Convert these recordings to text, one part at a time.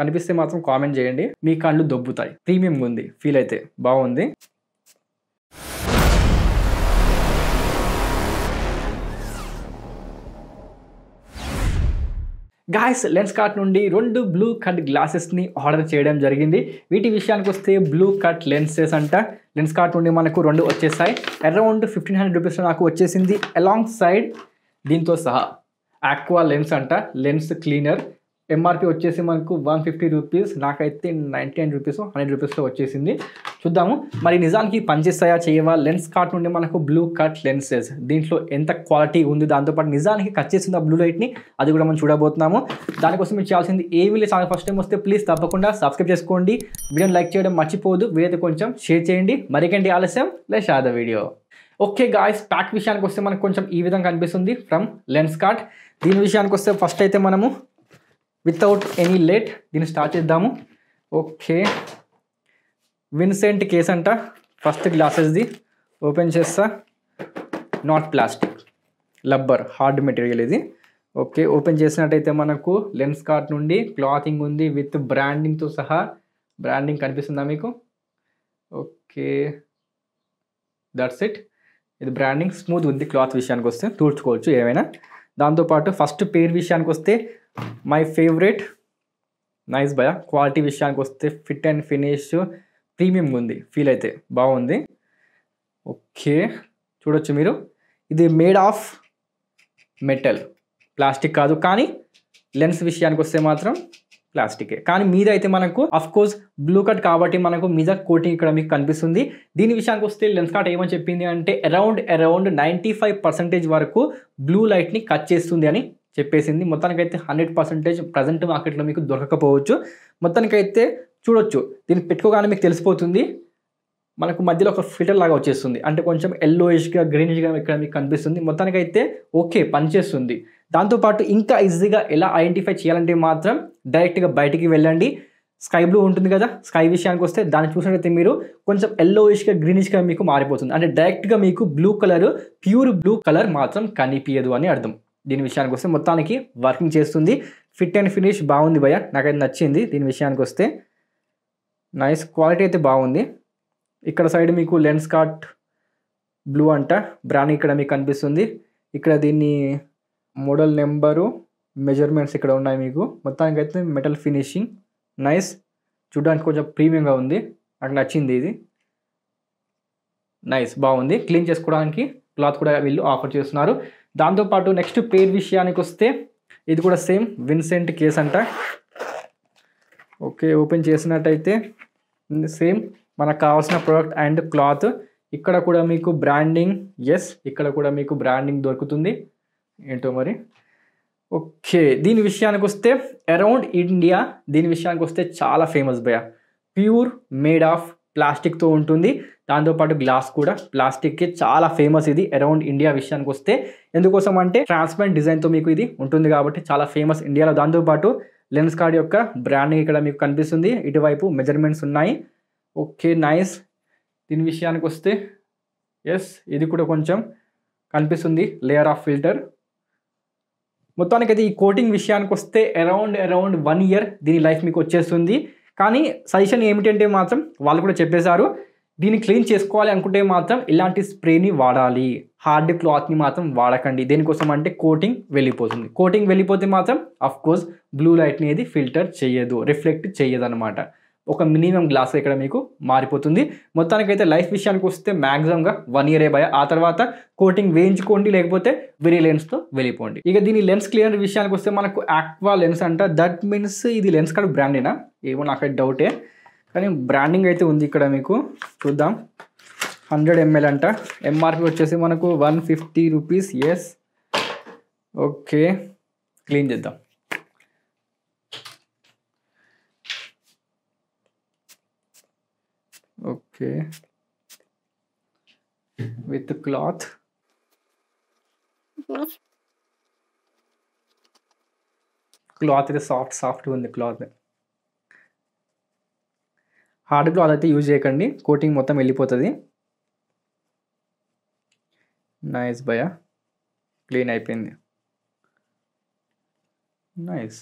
కనిపిస్తే మాత్రం కామెంట్ చేయండి మీ కళ్ళు దొబ్బుతాయి ప్రీమియం ఉంది ఫీల్ అయితే బాగుంది గాయస్ లెన్స్ కార్ట్ నుండి రెండు బ్లూ కట్ గ్లాసెస్ని ఆర్డర్ చేయడం జరిగింది వీటి విషయానికి వస్తే బ్లూ కట్ లెన్సెస్ అంట లెన్స్ కార్ట్ నుండి మనకు రెండు వచ్చేస్తాయి అరౌండ్ ఫిఫ్టీన్ హండ్రెడ్ రూపీస్లో నాకు వచ్చేసింది అలాంగ్ సైడ్ దీంతో సహా ఆక్వా లెన్స్ అంట లెన్స్ క్లీనర్ ఎంఆర్పి వచ్చేసి మనకు వన్ ఫిఫ్టీ రూపీస్ నాకైతే నైంటీ నైన్ రూపీస్ హండ్రెడ్ రూపీస్లో వచ్చేసింది చూద్దాము మరి నిజానికి పనిచేస్తాయా చేయవా లెన్స్ కార్ట్ నుండి మనకు బ్లూ కట్ లెన్సెస్ దీంట్లో ఎంత క్వాలిటీ ఉంది దాంతోపాటు నిజానికి కట్ చేసింది ఆ బ్లూ లైట్ని అది కూడా మనం చూడబోతున్నాము దానికోసం మీరు చేయాల్సింది ఏమి లేదు ఛానల్ ఫస్ట్ టైం వస్తే ప్లీజ్ తప్పకుండా సబ్స్క్రైబ్ చేసుకోండి వీడియోని లైక్ చేయడం మర్చిపోదు వీడియో కొంచెం షేర్ చేయండి మరికండి ఆలస్యం లేదు షాద వీడియో ఓకే గాయస్ ప్యాక్ విషయానికి వస్తే మనకు కొంచెం ఈ విధంగా కనిపిస్తుంది ఫ్రమ్ లెన్స్ కార్ట్ దీని విషయానికి వస్తే ఫస్ట్ అయితే మనము వితౌట్ ఎనీ లేట్ దీన్ని స్టార్ట్ చేద్దాము ఓకే విన్సెంట్ కేస్ అంట ఫస్ట్ గ్లాసెస్ది ఓపెన్ చేస్తా not plastic rubber hard material ఇది ఓకే ఓపెన్ చేసినట్టయితే మనకు లెన్స్ కార్ట్ నుండి క్లాతింగ్ ఉంది విత్ బ్రాండింగ్తో సహా బ్రాండింగ్ కనిపిస్తుందా మీకు ఓకే దట్స్ ఇట్ ఇది బ్రాండింగ్ స్మూత్ ఉంది క్లాత్ విషయానికి వస్తే తూర్చుకోవచ్చు ఏమైనా దాంతోపాటు ఫస్ట్ పేర్ విషయానికి వస్తే మై ఫేవరెట్ నైస్ భయ క్వాలిటీ విషయానికి వస్తే ఫిట్ అండ్ ఫినిష్ ప్రీమియం ఉంది ఫీల్ అయితే బాగుంది ఓకే చూడొచ్చు మీరు ఇది మేడ్ ఆఫ్ మెటల్ ప్లాస్టిక్ కాదు కానీ లెన్స్ విషయానికి వస్తే మాత్రం ప్లాస్టికే కానీ మీద అయితే మనకు అఫ్ కోర్స్ బ్లూ కట్ కాబట్టి మనకు మీద కోటింగ్ ఇక్కడ మీకు కనిపిస్తుంది దీని విషయానికి వస్తే లెన్స్ కార్ట్ ఏమని చెప్పింది అంటే అరౌండ్ అరౌండ్ నైంటీ వరకు బ్లూ లైట్ని కట్ చేస్తుంది అని చెప్పేసింది మొత్తానికైతే హండ్రెడ్ పర్సెంటేజ్ ప్రజెంట్ మార్కెట్లో మీకు దొరకకపోవచ్చు మొత్తానికైతే చూడొచ్చు దీన్ని పెట్టుకోగానే మీకు తెలిసిపోతుంది మనకు మధ్యలో ఒక ఫిల్టర్ లాగా వచ్చేస్తుంది అంటే కొంచెం ఎల్లోయిష్గా గ్రీనిష్గా ఇక్కడ మీకు కనిపిస్తుంది మొత్తానికైతే ఓకే పనిచేస్తుంది దాంతోపాటు ఇంకా ఈజీగా ఎలా ఐడెంటిఫై చేయాలంటే మాత్రం డైరెక్ట్గా బయటికి వెళ్ళండి స్కై బ్లూ ఉంటుంది కదా స్కై విషయానికి వస్తే దాన్ని చూసినట్లయితే మీరు కొంచెం ఎల్లోయిష్గా గ్రీనిష్గా మీకు మారిపోతుంది అంటే డైరెక్ట్గా మీకు blue colour pure blue colour మాత్రం కనిపించదు అని అర్థం దీని విషయానికి వస్తే మొత్తానికి వర్కింగ్ చేస్తుంది ఫిట్ అండ్ ఫినిష్ బాగుంది భయ్య నాకైతే నచ్చింది దీని విషయానికి వస్తే నైస్ క్వాలిటీ అయితే బాగుంది ఇక్కడ సైడ్ మీకు లెన్స్ కార్ట్ బ్లూ అంట బ్రాండ్ ఇక్కడ మీకు కనిపిస్తుంది ఇక్కడ దీన్ని మోడల్ నెంబరు మెజర్మెంట్స్ ఇక్కడ ఉన్నాయి మీకు మొత్తానికి అయితే మెటల్ ఫినిషింగ్ నైస్ చూడడానికి కొంచెం ప్రీమియంగా ఉంది నాకు నచ్చింది ఇది నైస్ బాగుంది క్లీన్ చేసుకోవడానికి క్లాత్ కూడా వీళ్ళు ఆఫర్ చేస్తున్నారు దాంతోపాటు నెక్స్ట్ పేర్ విషయానికి వస్తే ఇది కూడా సేమ్ విన్సెంట్ కేస్ అంట ఓకే ఓపెన్ చేసినట్టయితే సేమ్ మనకు కావాల్సిన ప్రోడక్ట్ అండ్ క్లాత్ ఇక్కడ కూడా మీకు బ్రాండింగ్ ఎస్ ఇక్కడ కూడా మీకు బ్రాండింగ్ దొరుకుతుంది ఏంటో మరి ఓకే దీని విషయానికి వస్తే అరౌండ్ ఇండియా దీని విషయానికి వస్తే చాలా ఫేమస్ భయ ప్యూర్ మేడ్ ఆఫ్ ప్లాస్టిక్తో ఉంటుంది దాంతోపాటు గ్లాస్ కూడా ప్లాస్టిక్కి చాలా ఫేమస్ ఇది అరౌండ్ ఇండియా విషయానికి వస్తే ఎందుకోసం అంటే ట్రాన్స్పరెంట్ డిజైన్తో మీకు ఇది ఉంటుంది కాబట్టి చాలా ఫేమస్ ఇండియాలో దాంతోపాటు లెన్స్ కార్డ్ యొక్క బ్రాండింగ్ ఇక్కడ మీకు కనిపిస్తుంది ఇటువైపు మెజర్మెంట్స్ ఉన్నాయి ఓకే నైస్ దీని విషయానికి వస్తే ఎస్ ఇది కూడా కొంచెం కనిపిస్తుంది లేయర్ ఆఫ్ ఫిల్టర్ మొత్తానికి అయితే ఈ కోటింగ్ విషయానికి వస్తే అరౌండ్ అరౌండ్ వన్ ఇయర్ దీని లైఫ్ మీకు వచ్చేస్తుంది కానీ సజెషన్ ఏమిటంటే మాత్రం వాళ్ళు కూడా చెప్పేశారు దీన్ని క్లీన్ చేసుకోవాలి అనుకుంటే మాత్రం ఇలాంటి స్ప్రేని వాడాలి హార్డ్ క్లాత్ని మాత్రం వాడకండి దేనికోసం అంటే కోటింగ్ వెళ్ళిపోతుంది కోటింగ్ వెళ్ళిపోతే మాత్రం అఫ్కోర్స్ బ్లూ లైట్ని అది ఫిల్టర్ చేయదు రిఫ్లెక్ట్ చేయదు అనమాట ఒక మినిమం గ్లాస్ ఇక్కడ మీకు మారిపోతుంది మొత్తానికైతే లైఫ్ విషయానికి వస్తే మ్యాక్సిమంగా వన్ ఇయర్ ఏ భయ ఆ తర్వాత కోటింగ్ వేయించుకోండి లేకపోతే వెరీ లెన్స్తో వెళ్ళిపోండి ఇక దీని లెన్స్ క్లియర్ విషయానికి వస్తే మనకు యాక్వా లెన్స్ అంట దట్ మీన్స్ ఇది లెన్స్ కార్డ్ బ్రాండేనా ఏమో నాకైతే డౌటే కానీ బ్రాండింగ్ అయితే ఉంది ఇక్కడ మీకు చూద్దాం హండ్రెడ్ ఎంఎల్ అంట ఎంఆర్పి వచ్చేసి మనకు one fifty rupees yes okay clean చేద్దాం okay with the cloth cloth soft సాఫ్ట్గా ఉంది క్లాత్ హార్డ్ క్లాత్ అయితే యూజ్ చేయకండి కోటింగ్ మొత్తం వెళ్ళిపోతుంది నైస్ భయ క్లీన్ అయిపోయింది నైస్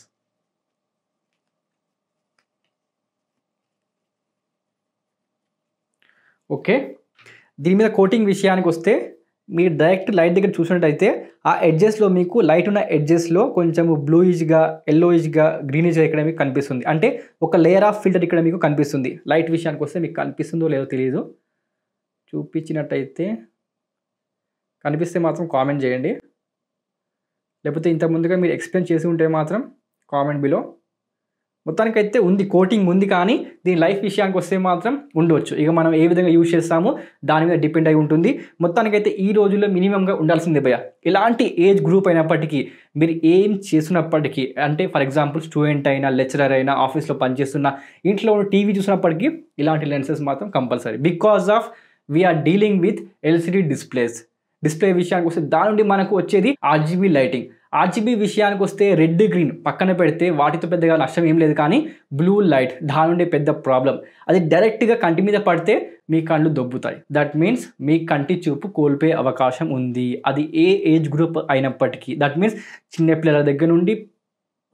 ఓకే దీని మీద కోటింగ్ విషయానికి వస్తే మీరు డైరెక్ట్ లైట్ దగ్గర చూసినట్టయితే ఆ ఎడ్జెస్లో మీకు లైట్ ఉన్న ఎడ్జెస్లో కొంచెం బ్లూయిష్గా ఎల్లోయిష్గా గ్రీనిష్గా ఇక్కడ మీకు కనిపిస్తుంది అంటే ఒక లేయర్ ఆఫ్ ఫిల్టర్ ఇక్కడ మీకు కనిపిస్తుంది లైట్ విషయానికి వస్తే మీకు కనిపిస్తుందో లేదో తెలియదు చూపించినట్టయితే కనిపిస్తే మాత్రం కామెంట్ చేయండి లేకపోతే ఇంతకుముందుగా ముందుగా మీరు ఎక్స్ప్లెయిన్ చేసి ఉంటే మాత్రం కామెంట్ బిలో మొత్తానికైతే ఉంది కోటింగ్ ఉంది కానీ దీని లైఫ్ విషయానికి వస్తే మాత్రం ఉండవచ్చు ఇక మనం ఏ విధంగా యూజ్ చేస్తామో దాని మీద డిపెండ్ అయి ఉంటుంది మొత్తానికైతే ఈ రోజుల్లో మినిమంగా ఉండాల్సిందే భయ ఇలాంటి ఏజ్ గ్రూప్ అయినప్పటికీ మీరు ఏం చేస్తున్నప్పటికీ అంటే ఫర్ ఎగ్జాంపుల్ స్టూడెంట్ అయినా లెక్చరర్ అయినా ఆఫీస్లో పనిచేస్తున్న ఇంట్లో టీవీ చూసినప్పటికీ ఇలాంటి లెన్సెస్ మాత్రం compulsory because of we're dealing with LCD displays display విషయానికి వస్తే దాని నుండి మనకు వచ్చేది ఆర్జీబీ లైటింగ్ ఆర్జీబీ విషయానికి వస్తే రెడ్ గ్రీన్ పక్కన పెడితే వాటితో పెద్దగా నష్టం ఏం లేదు కానీ బ్లూ లైట్ దాని నుండి పెద్ద ప్రాబ్లం అది డైరెక్ట్గా కంటి మీద పడితే మీ కళ్ళు దొబ్బుతాయి దట్ మీన్స్ మీ కంటి చూపు కోల్పోయే అవకాశం ఉంది అది ఏ ఏజ్ గ్రూప్ అయినప్పటికీ దట్ మీన్స్ చిన్నపిల్లల దగ్గర నుండి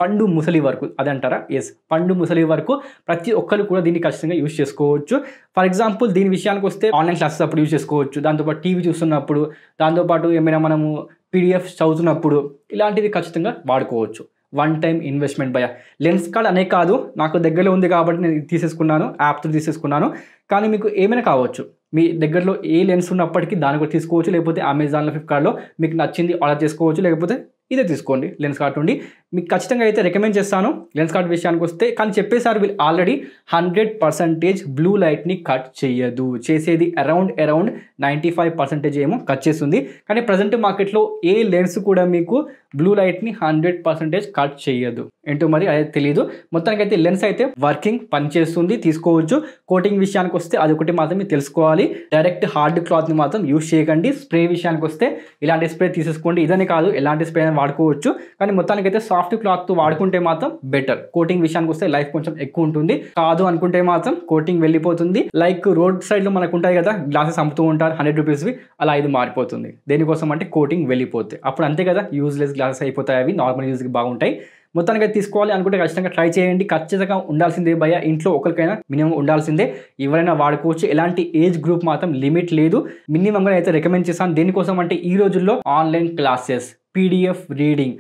పండు ముసలి వరకు అది అంటారా ఎస్ పండు ముసలి వరకు ప్రతి ఒక్కరు కూడా దీన్ని ఖచ్చితంగా యూజ్ చేసుకోవచ్చు ఫర్ ఎగ్జాంపుల్ దీని విషయానికి వస్తే ఆన్లైన్ క్లాసెస్ అప్పుడు యూజ్ చేసుకోవచ్చు దాంతోపాటు టీవీ చూస్తున్నప్పుడు దాంతోపాటు ఏమైనా మనము పీడిఎఫ్ చదువుతున్నప్పుడు ఇలాంటివి ఖచ్చితంగా వాడుకోవచ్చు వన్ టైం ఇన్వెస్ట్మెంట్ బయ లెన్స్ కార్డ్ అనే కాదు నాకు దగ్గరలో ఉంది కాబట్టి నేను తీసేసుకున్నాను యాప్తో తీసేసుకున్నాను కానీ మీకు ఏమైనా కావచ్చు మీ దగ్గరలో ఏ లెన్స్ ఉన్నప్పటికీ దాని కూడా తీసుకోవచ్చు లేకపోతే అమెజాన్లో ఫ్లిప్కార్ట్లో మీకు నచ్చింది ఆర్డర్ చేసుకోవచ్చు లేకపోతే ఇదే తీసుకోండి లెన్స్ కార్డ్ నుండి మీకు ఖచ్చితంగా అయితే రికమెండ్ చేస్తాను లెన్స్ కార్డ్ విషయానికి వస్తే కానీ చెప్పేసారు వీళ్ళు ఆల్రెడీ హండ్రెడ్ పర్సంటేజ్ బ్లూ లైట్ని కట్ చేయదు చేసేది around around ninety five percentage ఏమో కట్ చేస్తుంది కానీ ప్రజెంట్ మార్కెట్లో ఏ లెన్స్ కూడా మీకు బ్లూ లైట్ని హండ్రెడ్ పర్సెంటేజ్ కట్ చేయదు ఏంటో మరి అదే తెలియదు మొత్తానికి అయితే లెన్స్ అయితే వర్కింగ్ పనిచేస్తుంది తీసుకోవచ్చు కోటింగ్ విషయానికి వస్తే అది ఒకటి మీరు తెలుసుకోవాలి డైరెక్ట్ హార్డ్ క్లాత్ని మాత్రం యూజ్ చేయకండి స్ప్రే విషయానికి వస్తే ఇలాంటి స్ప్రే తీసేసుకోండి ఇదని కాదు ఎలాంటి స్ప్రే వాడుకోవచ్చు కానీ మొత్తానికి అయితే సాఫ్ట్ సాఫ్ట్ క్లాత్ వాడుకుంటే మాత్రం బెటర్ కోటింగ్ విషయానికి వస్తే లైఫ్ కొంచెం ఎక్కువ ఉంటుంది కాదు అనుకుంటే మాత్రం కోటింగ్ వెళ్ళిపోతుంది లైక్ రోడ్ సైడ్ లో మనకు ఉంటాయి కదా గ్లాసెస్ అమ్ముతూ ఉంటారు హండ్రెడ్ రూపీస్వి అలా ఇది మారిపోతుంది దేనికోసం అంటే కోటింగ్ వెళ్ళిపోతే అప్పుడు అంతే కదా యూజ్లెస్ గ్లాసెస్ అయిపోతాయి అవి నార్మల్ యూజ్కి బాగుంటాయి మొత్తానికి తీసుకోవాలి అనుకుంటే ఖచ్చితంగా ట్రై చేయండి ఖచ్చితంగా ఉండాల్సిందే భయ ఇంట్లో ఒకరికైనా మినిమం ఉండాల్సిందే ఎవరైనా వాడుకోవచ్చు ఎలాంటి ఏజ్ గ్రూప్ మాత్రం లిమిట్ లేదు మినిమంగా అయితే రికమెండ్ చేస్తాను దేనికోసం అంటే ఈ రోజుల్లో online classes PDF reading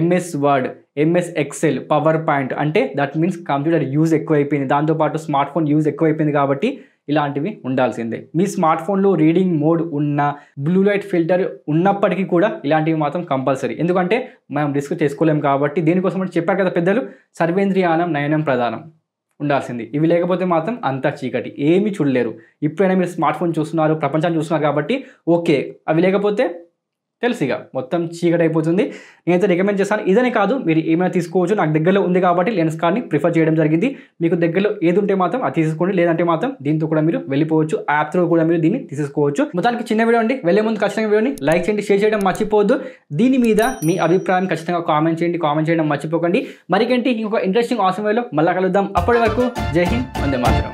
MS word MS excel power point అంటే దట్ మీన్స్ కంప్యూటర్ యూజ్ ఎక్కువైపోయింది దాంతోపాటు స్మార్ట్ ఫోన్ యూజ్ ఎక్కువైపోయింది కాబట్టి ఇలాంటివి ఉండాల్సిందే మీ స్మార్ట్ ఫోన్లో రీడింగ్ మోడ్ ఉన్న బ్లూ లైట్ ఫిల్టర్ ఉన్నప్పటికీ కూడా ఇలాంటివి మాత్రం కంపల్సరీ ఎందుకంటే మనం రిస్క్ చేసుకోలేము కాబట్టి దీనికోసం చెప్పారు కదా పెద్దలు సర్వేంద్రియానం నయనం ప్రధానం ఉండాల్సింది ఇవి లేకపోతే మాత్రం అంతా చీకటి ఏమీ చూడలేరు ఇప్పుడైనా మీరు స్మార్ట్ ఫోన్ చూస్తున్నారు ప్రపంచాన్ని చూస్తున్నారు కాబట్టి ఓకే అవి లేకపోతే తెలుసు ఇక మొత్తం చీకటైపోతుంది నేనైతే రికమెండ్ చేస్తాను ఇదని కాదు మీరు ఏమైనా తీసుకోవచ్చు నాకు దగ్గరలో ఉంది కాబట్టి లెన్స్ కార్డ్ని ప్రిఫర్ చేయడం జరిగింది మీకు దగ్గరలో ఏది ఉంటే మాత్రం అది తీసుకోండి లేదంటే మాత్రం దీంతో కూడా మీరు వెళ్ళిపోవచ్చు యాప్ త్రూ కూడా మీరు దీన్ని తీసుకోవచ్చు మొత్తానికి చిన్న వీడియో అండి వెళ్ళే ముందు ఖచ్చితంగా వీడియోని లైక్ చేయండి షేర్ చేయడం మర్చిపోవద్దు దీని మీద మీ అభిప్రాయం ఖచ్చితంగా కామెంట్ చేయండి కామెంట్ చేయడం మర్చిపోకండి మరికేంటి ఇంకొక ఇంట్రెస్టింగ్ ఆసమేలో మళ్ళీ కలుద్దాం అప్పటి వరకు జై హింద్ వందే మాత్రం